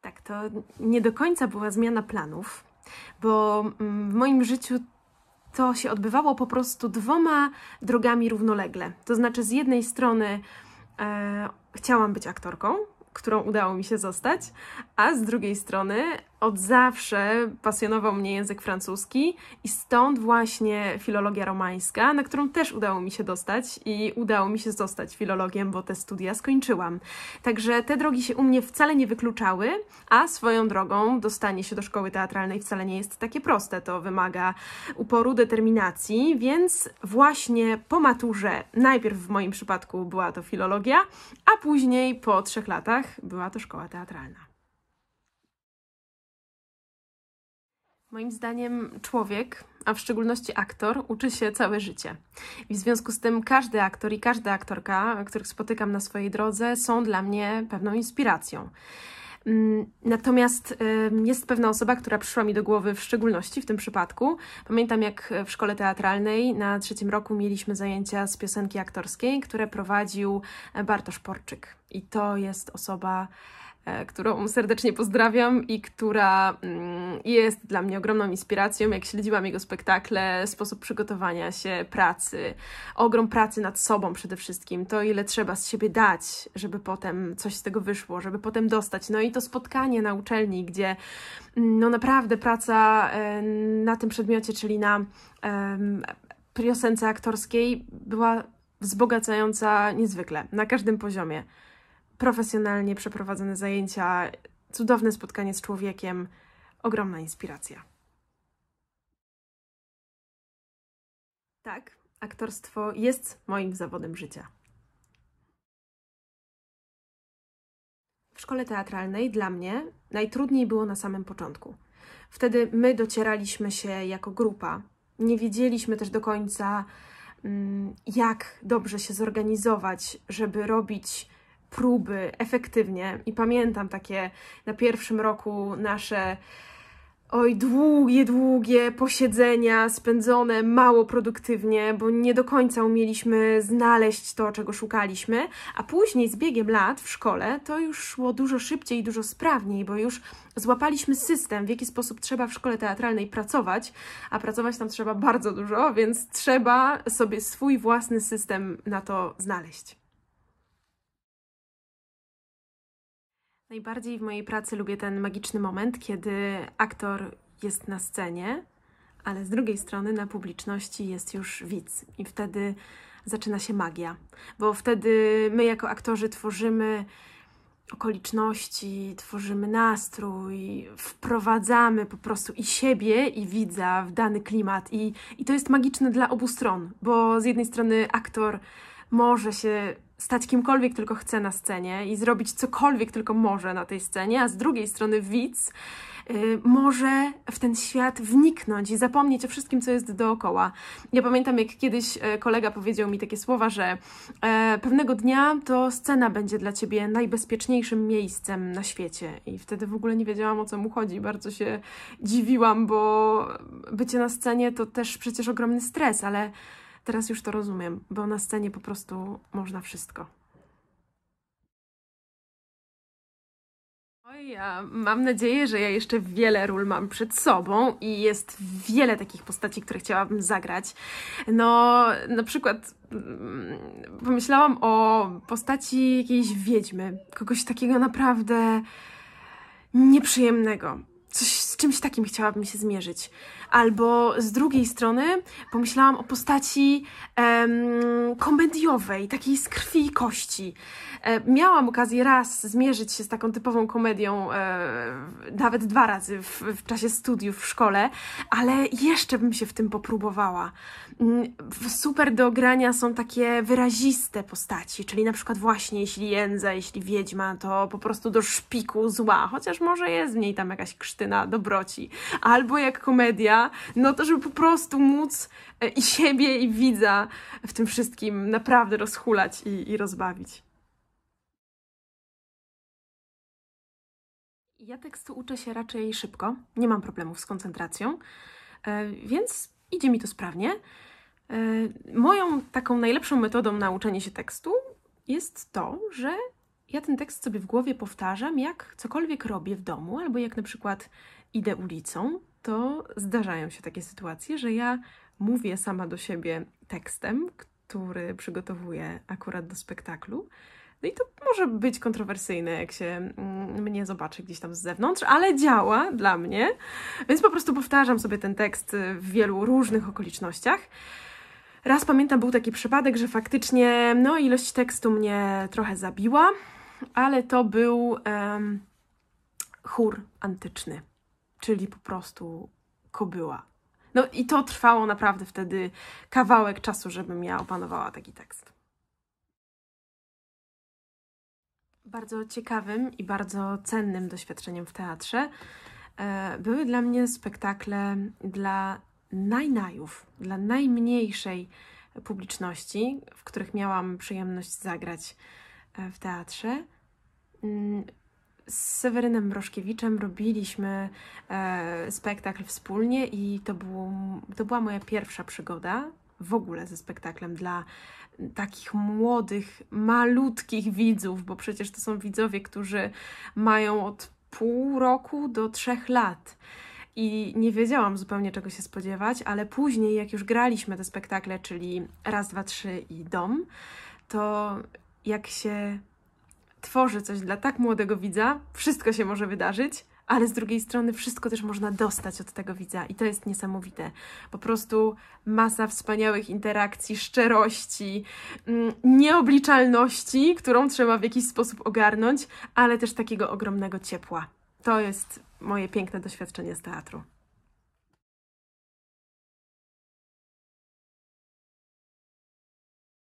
Tak, to nie do końca była zmiana planów, bo mm, w moim życiu to się odbywało po prostu dwoma drogami równolegle. To znaczy, z jednej strony e, chciałam być aktorką, którą udało mi się zostać, a z drugiej strony od zawsze pasjonował mnie język francuski i stąd właśnie filologia romańska, na którą też udało mi się dostać i udało mi się zostać filologiem, bo te studia skończyłam. Także te drogi się u mnie wcale nie wykluczały, a swoją drogą dostanie się do szkoły teatralnej wcale nie jest takie proste. To wymaga uporu, determinacji, więc właśnie po maturze, najpierw w moim przypadku była to filologia, a później po trzech latach była to szkoła teatralna. Moim zdaniem człowiek, a w szczególności aktor, uczy się całe życie. I w związku z tym każdy aktor i każda aktorka, których spotykam na swojej drodze, są dla mnie pewną inspiracją. Mm, natomiast jest pewna osoba, która przyszła mi do głowy w szczególności w tym przypadku. Pamiętam, jak w szkole teatralnej na trzecim roku mieliśmy zajęcia z piosenki aktorskiej, które prowadził e, Bartosz Porczyk. I to jest osoba E, którą serdecznie pozdrawiam i która mm, jest dla mnie ogromną inspiracją, jak śledziłam jego spektakle, sposób przygotowania się, pracy, ogrom pracy nad sobą przede wszystkim, to ile trzeba z siebie dać, żeby potem coś z tego wyszło, żeby potem dostać. No i to spotkanie na uczelni, gdzie mm, no naprawdę praca e, na tym przedmiocie, czyli na um, piosence aktorskiej była wzbogacająca niezwykle na każdym poziomie profesjonalnie przeprowadzone zajęcia, cudowne spotkanie z człowiekiem, ogromna inspiracja. Tak, aktorstwo jest moim zawodem życia. W szkole teatralnej dla mnie najtrudniej było na samym początku. Wtedy my docieraliśmy się jako grupa. Nie wiedzieliśmy też do końca, mm, jak dobrze się zorganizować, żeby robić próby efektywnie. I pamiętam takie na pierwszym roku nasze oj, długie, długie posiedzenia spędzone mało produktywnie, bo nie do końca umieliśmy znaleźć to, czego szukaliśmy, a później z biegiem lat w szkole to już szło dużo szybciej i dużo sprawniej, bo już złapaliśmy system, w jaki sposób trzeba w szkole teatralnej pracować, a pracować tam trzeba bardzo dużo, więc trzeba sobie swój własny system na to znaleźć. Najbardziej w mojej pracy lubię ten magiczny moment, kiedy aktor jest na scenie, ale z drugiej strony na publiczności jest już widz i wtedy zaczyna się magia, bo wtedy my jako aktorzy tworzymy okoliczności, tworzymy nastrój, wprowadzamy po prostu i siebie, i widza w dany klimat. I, i to jest magiczne dla obu stron, bo z jednej strony aktor może się stać kimkolwiek tylko chce na scenie i zrobić cokolwiek tylko może na tej scenie, a z drugiej strony widz y, może w ten świat wniknąć i zapomnieć o wszystkim, co jest dookoła. Ja pamiętam, jak kiedyś e, kolega powiedział mi takie słowa, że e, pewnego dnia to scena będzie dla ciebie najbezpieczniejszym miejscem na świecie. I wtedy w ogóle nie wiedziałam, o co mu chodzi. Bardzo się dziwiłam, bo bycie na scenie to też przecież ogromny stres, ale Teraz już to rozumiem, bo na scenie po prostu można wszystko. Oj, ja mam nadzieję, że ja jeszcze wiele ról mam przed sobą i jest wiele takich postaci, które chciałabym zagrać. No, na przykład mm, pomyślałam o postaci jakiejś wiedźmy, kogoś takiego naprawdę nieprzyjemnego czymś takim chciałabym się zmierzyć. Albo z drugiej strony pomyślałam o postaci em, komediowej, takiej z krwi i kości. E, miałam okazję raz zmierzyć się z taką typową komedią, e, nawet dwa razy w, w czasie studiów w szkole, ale jeszcze bym się w tym popróbowała. Mm, super do grania są takie wyraziste postaci, czyli na przykład właśnie jeśli Jędza, jeśli Wiedźma, to po prostu do szpiku zła, chociaż może jest w niej tam jakaś krztyna dobra dobroci. Albo jak komedia, no to żeby po prostu móc e, i siebie, i widza w tym wszystkim naprawdę rozhulać i, i rozbawić. Ja tekstu uczę się raczej szybko, nie mam problemów z koncentracją, e, więc idzie mi to sprawnie. E, moją taką najlepszą metodą uczenie się tekstu jest to, że ja ten tekst sobie w głowie powtarzam, jak cokolwiek robię w domu, albo jak na przykład idę ulicą, to zdarzają się takie sytuacje, że ja mówię sama do siebie tekstem, który przygotowuję akurat do spektaklu. No i to może być kontrowersyjne, jak się mm, mnie zobaczy gdzieś tam z zewnątrz, ale działa dla mnie, więc po prostu powtarzam sobie ten tekst y, w wielu różnych okolicznościach. Raz pamiętam, był taki przypadek, że faktycznie no, ilość tekstu mnie trochę zabiła, ale to był um, chór antyczny czyli po prostu kobyła. No i to trwało naprawdę wtedy kawałek czasu, żebym ja opanowała taki tekst. Bardzo ciekawym i bardzo cennym doświadczeniem w teatrze e, były dla mnie spektakle dla najnajów, dla najmniejszej publiczności, w których miałam przyjemność zagrać e, w teatrze. Mm, z Sewerynem Broszkiewiczem robiliśmy e, spektakl wspólnie i to, był to była moja pierwsza przygoda w ogóle ze spektaklem dla takich młodych, malutkich widzów, bo przecież to są widzowie, którzy mają od pół roku do trzech lat. I nie wiedziałam zupełnie czego się spodziewać, ale później, jak już graliśmy te spektakle, czyli Raz, Dwa, Trzy i Dom, to jak się tworzy coś dla tak młodego widza, wszystko się może wydarzyć, ale z drugiej strony wszystko też można dostać od tego widza i to jest niesamowite. Po prostu masa wspaniałych interakcji, szczerości, mm, nieobliczalności, którą trzeba w jakiś sposób ogarnąć, ale też takiego ogromnego ciepła. To jest moje piękne doświadczenie z teatru.